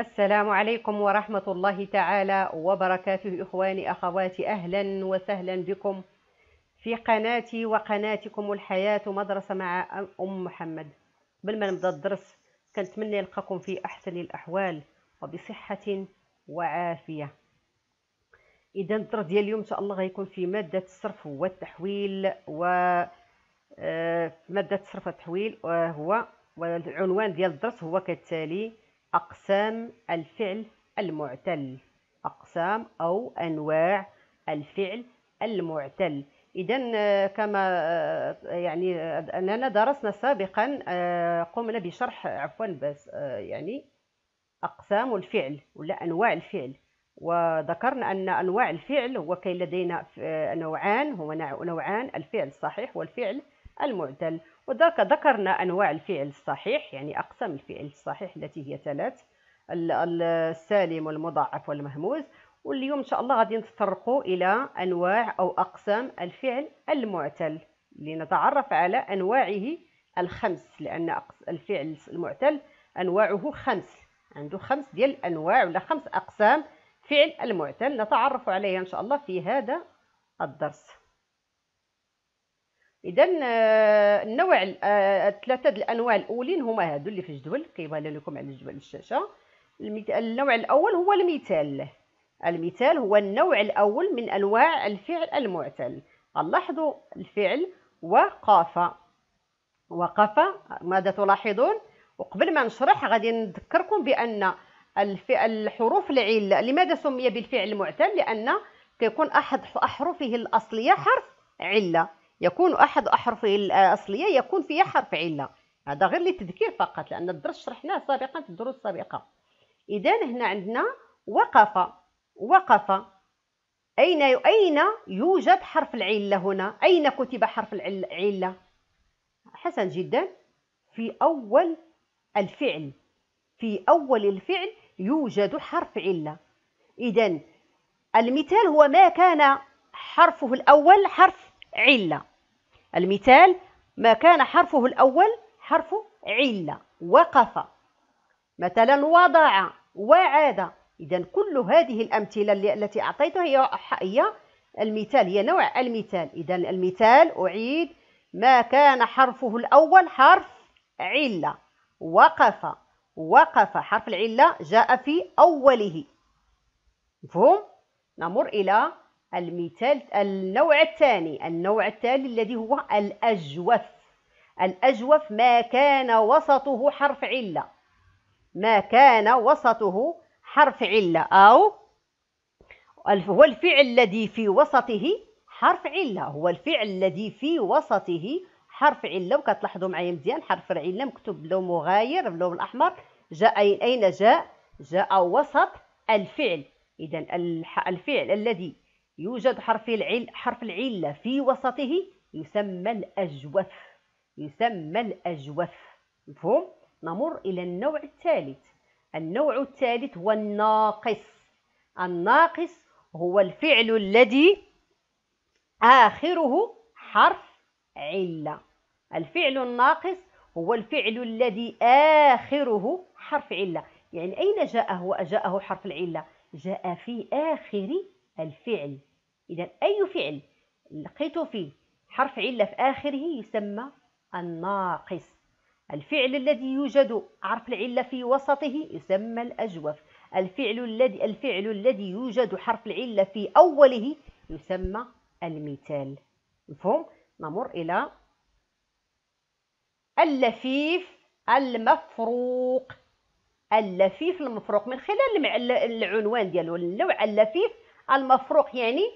السلام عليكم ورحمة الله تعالى وبركاته إخواني أخواتي أهلا وسهلا بكم في قناتي وقناتكم الحياة مدرسة مع أم محمد قبل ما نبدأ الدرس كنتمنى يلقاكم في أحسن الأحوال وبصحة وعافية إذا الدرس ديال اليوم إن شاء الله غيكون في مادة الصرف والتحويل و آه، مادة الصرف والتحويل وهو والعنوان ديال الدرس هو كالتالي أقسام الفعل المعتل أقسام أو أنواع الفعل المعتل إذا آه، كما آه، يعني آه، أننا درسنا سابقا قمنا بشرح عفوا بس يعني أقسام الفعل ولا أنواع الفعل وذكرنا أن أنواع الفعل هو كاين لدينا نوعان هو نوعان الفعل الصحيح والفعل المعتل وذاك ذكرنا أنواع الفعل الصحيح يعني أقسام الفعل الصحيح التي هي ثلاث السالم والمضاعف والمهموز واليوم إن شاء الله غادي نتطرقوا إلى أنواع أو أقسام الفعل المعتل لنتعرف على أنواعه الخمس لأن الفعل المعتل أنواعه خمس عنده خمس ديال الأنواع ولا خمس أقسام فعل المعتل نتعرف عليها إن شاء الله في هذا الدرس اذا آه، النوع آه، ثلاثه الانواع الاولين هما هادو اللي في الجدول كيبان لكم على جدول الشاشه النوع الاول هو المثال المثال هو النوع الاول من انواع الفعل المعتل لاحظوا الفعل وقاف وقف ماذا تلاحظون وقبل ما نشرح غادي نذكركم بان الحروف العله لماذا سمي بالفعل المعتل لان كيكون احد احرفه الاصليه حرف عله يكون أحد أحرف الأصلية يكون فيها حرف علة هذا غير للتذكير فقط لأن الدرس شرحناه سابقا في الدروس السابقة إذا هنا عندنا وقف وقف أين أين يوجد حرف العلة هنا أين كتب حرف العلة حسن جدا في أول الفعل في أول الفعل يوجد حرف علة إذا المثال هو ما كان حرفه الأول حرف علة المثال ما كان حرفه الأول حرف علة وقف مثلا وضع وعاد إذا كل هذه الأمثلة التي أعطيتها هي هي المثال هي نوع المثال إذا المثال أعيد ما كان حرفه الأول حرف علة وقف وقف حرف العلة جاء في أوله مفهوم؟ نمر إلى المثال النوع الثاني النوع الثاني الذي هو الأجوف الأجوف ما كان وسطه حرف علة ما كان وسطه حرف علة أو هو الفعل الذي في وسطه حرف علة هو الفعل الذي في وسطه حرف علة وكتلاحظوا معايا مزيان حرف العلة مكتوب بلون مغاير باللون الأحمر جاء أين جاء؟ جاء وسط الفعل إذا الفعل الذي يوجد حرف العل حرف العلة في وسطه يسمى الأجوف يسمى الأجوف مفهوم؟ نمر إلى النوع الثالث النوع الثالث هو الناقص الناقص هو الفعل الذي آخره حرف علة الفعل الناقص هو الفعل الذي آخره حرف علة يعني أين جاءه جاءه حرف العلة؟ جاء في آخر الفعل إذا أي فعل لقيته فيه حرف علة في آخره يسمى الناقص الفعل الذي يوجد حرف العلة في وسطه يسمى الأجوف الفعل الذي الفعل الذي يوجد حرف العلة في أوله يسمى المثال مفهوم نمر إلى اللفيف المفروق اللفيف المفروق من خلال العنوان ديالو اللوع اللفيف المفروق يعني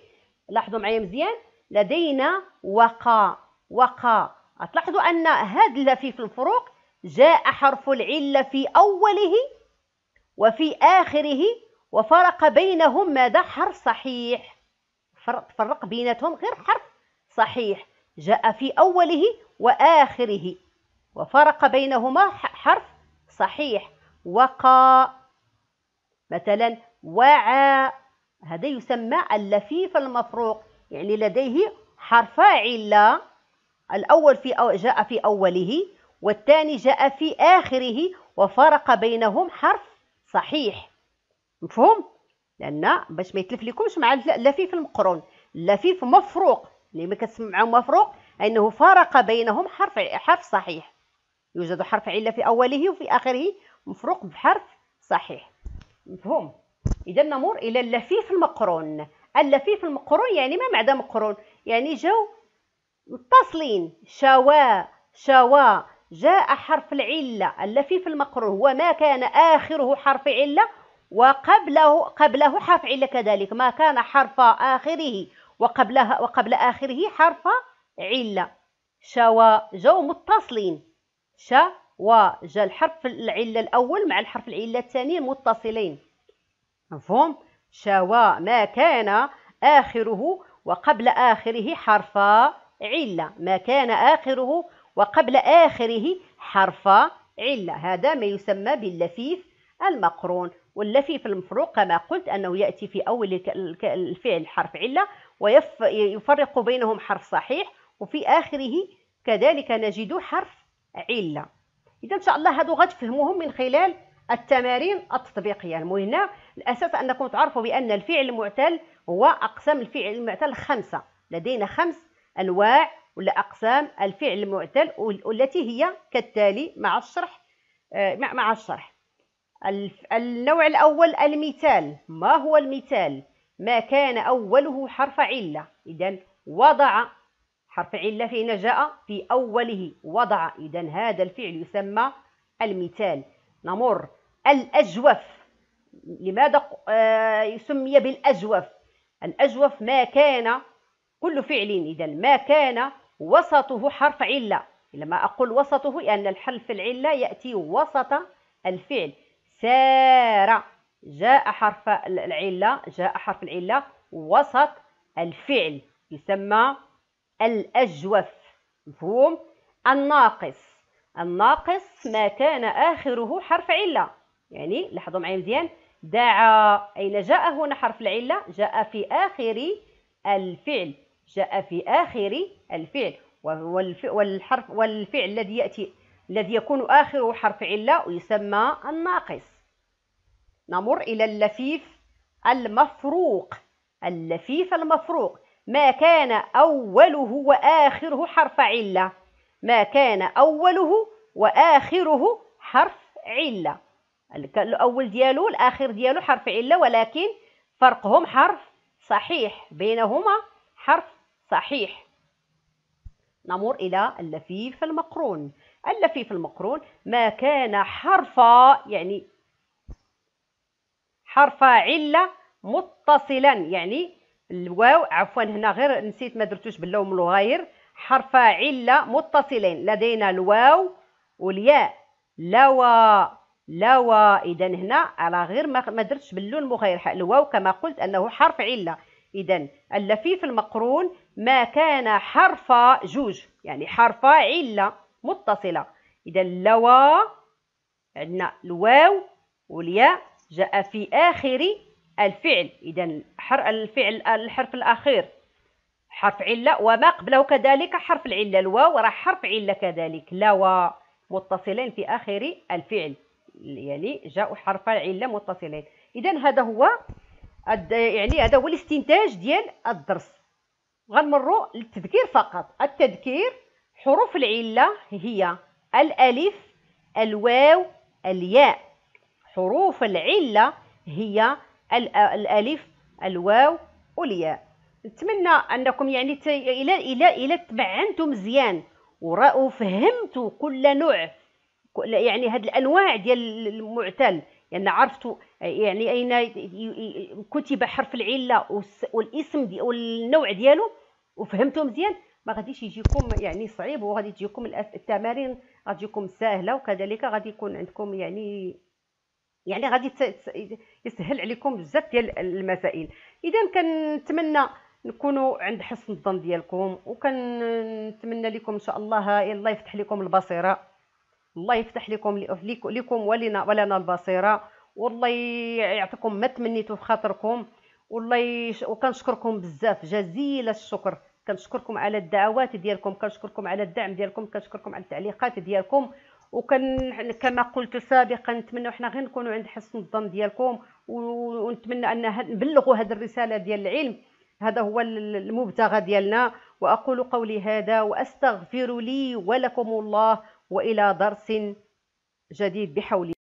لاحظوا معايا مزيان لدينا وقا وقا تلاحظوا ان هذا اللفيف في الفروق جاء حرف العله في اوله وفي اخره وفرق بينهم ماذا حرف صحيح فرق بيناتهم غير حرف صحيح جاء في اوله واخره وفرق بينهما حرف صحيح وقا مثلا وعى هذا يسمى اللفيف المفروق يعني لديه حرفا علة الأول في أو جاء في أوله والثاني جاء في آخره وفرق بينهم حرف صحيح مفهوم لأن باش ما يتلف لكمش مع اللفيف المقرون اللفيف مفروق اللي ما كتسمعوا مفروق أنه فرق بينهم حرف حرف صحيح يوجد حرف علة في أوله وفي آخره مفروق بحرف صحيح مفهوم إذا نمر إلى اللفيف المقرون اللفيف المقرون يعني ما معدا مقرون يعني جاو متصلين شوا شوا جاء حرف العلة اللفيف المقرون هو ما كان آخره حرف علة وقبله قبله حرف علة كذلك ما كان حرف آخره وقبلها وقبل آخره حرف علة شوا جو متصلين شوا جا الحرف العلة الأول مع الحرف العلة الثاني متصلين مفهوم شوا ما كان آخره وقبل آخره حرف علة ما كان آخره وقبل آخره حرف علة هذا ما يسمى باللفيف المقرون واللفيف المفروق كما قلت أنه يأتي في أول الفعل حرف علة ويفرق بينهم حرف صحيح وفي آخره كذلك نجد حرف علة إذا إن شاء الله هادو غتفهموهم من خلال التمارين التطبيقية المهم الأساس أنكم تعرفوا بأن الفعل المعتل هو أقسام الفعل المعتل خمسة لدينا خمس أنواع ولا أقسام الفعل المعتل والتي هي كالتالي مع الشرح آه، مع مع الشرح النوع الأول المثال ما هو المثال ما كان أوله حرف علة إذا وضع حرف علة في جاء في أوله وضع إذا هذا الفعل يسمى المثال نمر الأجوف لماذا آه، يسمي بالأجوف الأجوف ما كان كل فعل إذا ما كان وسطه حرف علة لما أقول وسطه لأن الحرف العلة يأتي وسط الفعل سار جاء حرف العلة جاء حرف العلة وسط الفعل يسمى الأجوف مفهوم الناقص الناقص ما كان آخره حرف علة يعني لاحظوا معايا مزيان دعا اين جاء هنا حرف العلة جاء في آخر الفعل جاء في آخر الفعل والحرف والفعل الذي يأتي الذي يكون آخره حرف علة ويسمى الناقص نمر إلى اللفيف المفروق اللفيف المفروق ما كان أوله وآخره حرف علة ما كان أوله وآخره حرف عله الاول ديالو الاخر ديالو حرف عله ولكن فرقهم حرف صحيح بينهما حرف صحيح نمر الى اللفيف المقرون اللفيف المقرون ما كان حرف يعني حرف عله متصلا يعني الواو عفوا هنا غير نسيت ما درتوش باللوم الغير حرف عله متصلين لدينا الواو والياء لوا لا اذا هنا على غير ما درتش باللون مغاير الواو كما قلت انه حرف عله اذا اللفيف المقرون ما كان حرف جوج يعني حرف عله متصله اذا لوا عندنا الواو والياء جاء في اخر الفعل اذا الفعل الحرف الاخير حرف عله وما قبله كذلك حرف العله الواو راه حرف عله كذلك لوا متصلين في اخر الفعل يعني جاءوا حرف العله متصلين اذا هذا هو يعني هذا هو الاستنتاج ديال الدرس غنمروا للتذكير فقط التذكير حروف العله هي الالف الواو الياء حروف العله هي الالف الواو والياء نتمنى انكم يعني الى الى الى تبعنتوا مزيان وفهمتوا كل نوع يعني هاد الانواع ديال المعتل يعني عرفتوا يعني اين كتب حرف العله والاسم دي والنوع ديالو وفهمتو مزيان ما غاديش يجيكم يعني صعيب وغادي تجيكم التمارين غتجيكم ساهله وكذلك غادي يكون عندكم يعني يعني غادي يسهل عليكم بزاف ديال المسائل اذا كنتمنى نكونوا عند حسن الظن ديالكم وكنتمنى لكم ان شاء الله الله يفتح لكم البصيره الله يفتح لكم لكم ولنا ولنا البصيره والله يعطيكم ما تمنيتوا في خاطركم والله يش... وكنشكركم بزاف جزيل الشكر كنشكركم على الدعوات ديالكم كنشكركم على الدعم ديالكم كنشكركم على التعليقات ديالكم وكن كما قلت سابقا نتمنى حنا غير نكونوا عند حسن الظن ديالكم ونتمنى ان نبلغوا هذه الرساله ديال العلم هذا هو المبتغى ديالنا واقول قولي هذا واستغفر لي ولكم الله وإلى درس جديد بحول